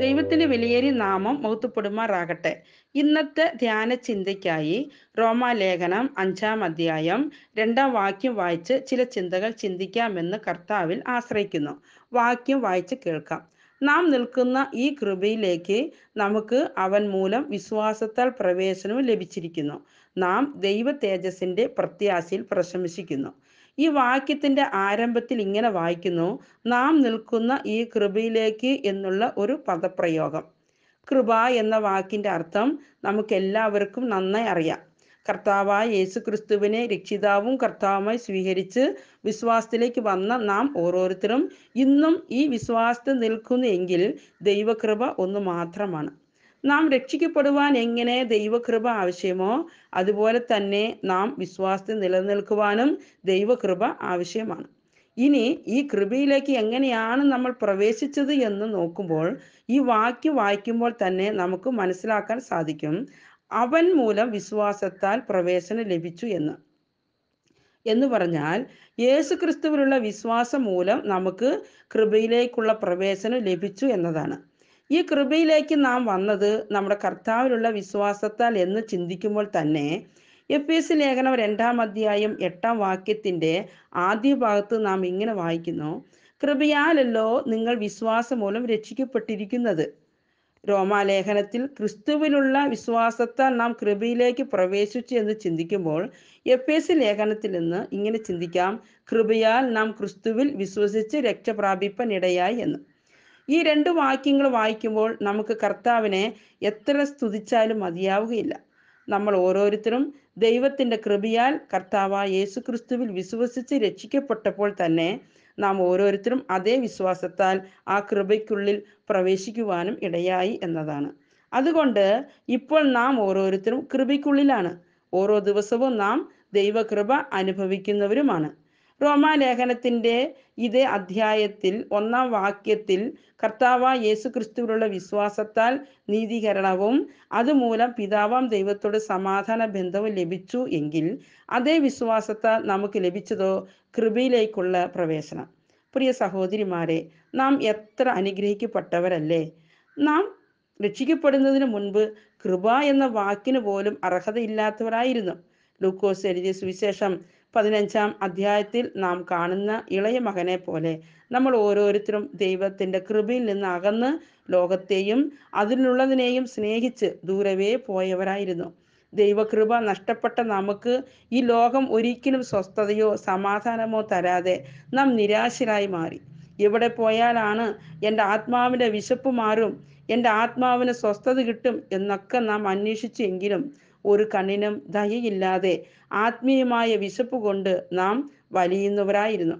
ദൈവത്തിന്റെ വിലയേറിയ നാമം മൗത്തുപ്പെടുമാറാകട്ടെ ഇന്നത്തെ ധ്യാന ചിന്തയ്ക്കായി റോമാലേഖനം അഞ്ചാം അധ്യായം രണ്ടാം വാക്യം വായിച്ച് ചില ചിന്തകൾ ചിന്തിക്കാമെന്ന് കർത്താവിൽ ആശ്രയിക്കുന്നു വാക്യം വായിച്ച് കേൾക്കാം നാം നിൽക്കുന്ന ഈ കൃപയിലേക്ക് നമുക്ക് അവൻ മൂലം വിശ്വാസത്താൽ പ്രവേശനവും ലഭിച്ചിരിക്കുന്നു നാം ദൈവ തേജസിന്റെ പ്രത്യാശയിൽ പ്രശംസിക്കുന്നു ഈ വാക്യത്തിന്റെ ആരംഭത്തിൽ ഇങ്ങനെ വായിക്കുന്നു നാം നിൽക്കുന്ന ഈ കൃപയിലേക്ക് എന്നുള്ള ഒരു പദപ്രയോഗം കൃപ എന്ന വാക്കിന്റെ അർത്ഥം നമുക്ക് എല്ലാവർക്കും നന്നായി അറിയാം കർത്താവായ യേസു ക്രിസ്തുവിനെ രക്ഷിതാവും കർത്താവുമായി സ്വീകരിച്ച് വിശ്വാസത്തിലേക്ക് വന്ന നാം ഓരോരുത്തരും ഇന്നും ഈ വിശ്വാസത്തിൽ നിൽക്കുന്നു എങ്കിൽ ദൈവകൃപ ഒന്ന് മാത്രമാണ് നാം രക്ഷിക്കപ്പെടുവാൻ എങ്ങനെ ദൈവകൃപ ആവശ്യമോ അതുപോലെ തന്നെ നാം വിശ്വാസത്തിൽ നിലനിൽക്കുവാനും ദൈവകൃപ ആവശ്യമാണ് ഇനി ഈ കൃപയിലേക്ക് എങ്ങനെയാണ് നമ്മൾ പ്രവേശിച്ചത് എന്ന് നോക്കുമ്പോൾ ഈ വാക്യം വായിക്കുമ്പോൾ തന്നെ നമുക്ക് മനസ്സിലാക്കാൻ സാധിക്കും അവൻ മൂലം വിശ്വാസത്താൽ പ്രവേശനം ലഭിച്ചു എന്ന് എന്ന് പറഞ്ഞാൽ യേശു ക്രിസ്തുവിലുള്ള വിശ്വാസം മൂലം നമുക്ക് കൃപയിലേക്കുള്ള പ്രവേശനം ലഭിച്ചു എന്നതാണ് ഈ കൃപയിലേക്ക് നാം വന്നത് നമ്മുടെ കർത്താവിലുള്ള വിശ്വാസത്താൽ എന്ന് ചിന്തിക്കുമ്പോൾ തന്നെ എഫ് എസ് ലേഖനം രണ്ടാം അധ്യായം എട്ടാം വാക്യത്തിൻ്റെ ആദ്യ ഭാഗത്ത് നാം ഇങ്ങനെ വായിക്കുന്നു കൃപയാലല്ലോ നിങ്ങൾ വിശ്വാസം മൂലം രക്ഷിക്കപ്പെട്ടിരിക്കുന്നത് രോമാലേഖനത്തിൽ ക്രിസ്തുവിലുള്ള വിശ്വാസത്താൽ നാം കൃപയിലേക്ക് പ്രവേശിച്ചു എന്ന് ചിന്തിക്കുമ്പോൾ എഫ് എസ് ലേഖനത്തിൽ നിന്ന് ഇങ്ങനെ ചിന്തിക്കാം കൃപയാൽ നാം ക്രിസ്തുവിൽ വിശ്വസിച്ച് രക്ഷപ്രാപിപ്പനിടയായി എന്ന് ഈ രണ്ട് വാക്യങ്ങൾ വായിക്കുമ്പോൾ നമുക്ക് കർത്താവിനെ എത്ര സ്തുതിച്ചാലും മതിയാവുകയില്ല നമ്മൾ ഓരോരുത്തരും ദൈവത്തിൻ്റെ കൃപയാൽ കർത്താവ് യേശു ക്രിസ്തുവിൽ വിശ്വസിച്ച് രക്ഷിക്കപ്പെട്ടപ്പോൾ തന്നെ നാം ഓരോരുത്തരും അതേ വിശ്വാസത്താൽ ആ കൃപയ്ക്കുള്ളിൽ പ്രവേശിക്കുവാനും ഇടയായി എന്നതാണ് അതുകൊണ്ട് ഇപ്പോൾ നാം ഓരോരുത്തരും കൃപയ്ക്കുള്ളിലാണ് ഓരോ ദിവസവും നാം ദൈവകൃപ അനുഭവിക്കുന്നവരുമാണ് റോമാലേഖനത്തിൻ്റെ ഇതേ അധ്യായത്തിൽ ഒന്നാം വാക്യത്തിൽ കർത്താവ യേസു ക്രിസ്തുവിലുള്ള വിശ്വാസത്താൽ നീതീകരണവും അതുമൂലം പിതാവാം ദൈവത്തോട് സമാധാന ബന്ധവും ലഭിച്ചു എങ്കിൽ അതേ വിശ്വാസത്താൽ നമുക്ക് ലഭിച്ചതോ കൃപയിലേക്കുള്ള പ്രവേശനം പ്രിയ സഹോദരിമാരെ നാം എത്ര അനുഗ്രഹിക്കപ്പെട്ടവരല്ലേ നാം രക്ഷിക്കപ്പെടുന്നതിന് മുൻപ് കൃപ എന്ന വാക്കിന് പോലും അർഹതയില്ലാത്തവരായിരുന്നു ലൂക്കോസ് എഴുതിയ സുവിശേഷം പതിനഞ്ചാം അധ്യായത്തിൽ നാം കാണുന്ന ഇളയ മകനെ പോലെ നമ്മൾ ഓരോരുത്തരും ദൈവത്തിൻ്റെ കൃപയിൽ നിന്ന് അകന്ന് ലോകത്തെയും അതിലുള്ളതിനെയും സ്നേഹിച്ച് ദൂരവേ പോയവരായിരുന്നു ദൈവകൃപ നഷ്ടപ്പെട്ട നമുക്ക് ഈ ലോകം ഒരിക്കലും സ്വസ്ഥതയോ സമാധാനമോ തരാതെ നാം നിരാശരായി മാറി എവിടെ പോയാലാണ് എൻ്റെ ആത്മാവിൻ്റെ വിശപ്പ് മാറും എൻ്റെ ആത്മാവിന് സ്വസ്ഥത കിട്ടും എന്നൊക്കെ നാം അന്വേഷിച്ചെങ്കിലും ഒരു കണ്ണിനും ദയയില്ലാതെ ആത്മീയമായ വിശപ്പ് കൊണ്ട് നാം വലിയുന്നവരായിരുന്നു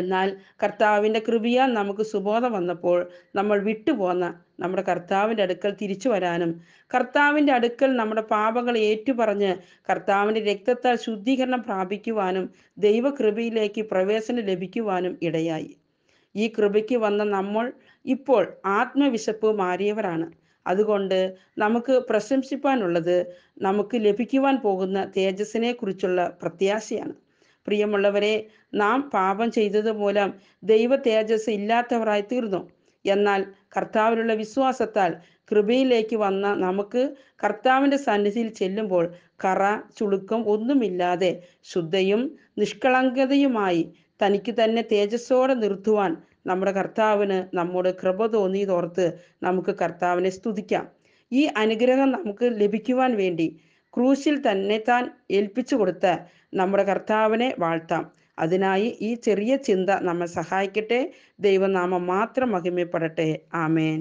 എന്നാൽ കർത്താവിൻ്റെ കൃപയാൽ നമുക്ക് സുബോധം വന്നപ്പോൾ നമ്മൾ വിട്ടുപോന്ന നമ്മുടെ കർത്താവിൻ്റെ അടുക്കൽ തിരിച്ചു വരാനും കർത്താവിൻ്റെ അടുക്കൽ നമ്മുടെ പാപങ്ങൾ ഏറ്റുപറഞ്ഞ് കർത്താവിൻ്റെ രക്തത്താൽ ശുദ്ധീകരണം പ്രാപിക്കുവാനും ദൈവകൃപയിലേക്ക് പ്രവേശനം ലഭിക്കുവാനും ഇടയായി ഈ കൃപയ്ക്ക് വന്ന നമ്മൾ ഇപ്പോൾ ആത്മവിശപ്പ് മാറിയവരാണ് അതുകൊണ്ട് നമുക്ക് പ്രശംസിപ്പാനുള്ളത് നമുക്ക് ലഭിക്കുവാൻ പോകുന്ന തേജസ്സിനെ കുറിച്ചുള്ള പ്രത്യാശയാണ് പ്രിയമുള്ളവരെ നാം പാപം ചെയ്തത് മൂലം ദൈവ തേജസ് ഇല്ലാത്തവരായി തീർന്നു എന്നാൽ കർത്താവിനുള്ള വിശ്വാസത്താൽ കൃപയിലേക്ക് വന്ന നമുക്ക് കർത്താവിൻ്റെ സന്നിധിയിൽ ചെല്ലുമ്പോൾ കറ ചുളുക്കം ഒന്നുമില്ലാതെ ശുദ്ധയും നിഷ്കളങ്കതയുമായി തനിക്ക് തന്നെ തേജസ്സോടെ നിർത്തുവാൻ നമ്മുടെ കർത്താവിന് നമ്മോട് കൃപ തോന്നിയതോർത്ത് നമുക്ക് കർത്താവിനെ സ്തുതിക്കാം ഈ അനുഗ്രഹം നമുക്ക് ലഭിക്കുവാൻ വേണ്ടി ക്രൂശിൽ തന്നെ താൻ ഏൽപ്പിച്ചു കൊടുത്ത നമ്മുടെ കർത്താവിനെ വാഴ്ത്താം അതിനായി ഈ ചെറിയ ചിന്ത നമ്മെ സഹായിക്കട്ടെ ദൈവനാമം മാത്രം മഹിമപ്പെടട്ടെ ആമേൻ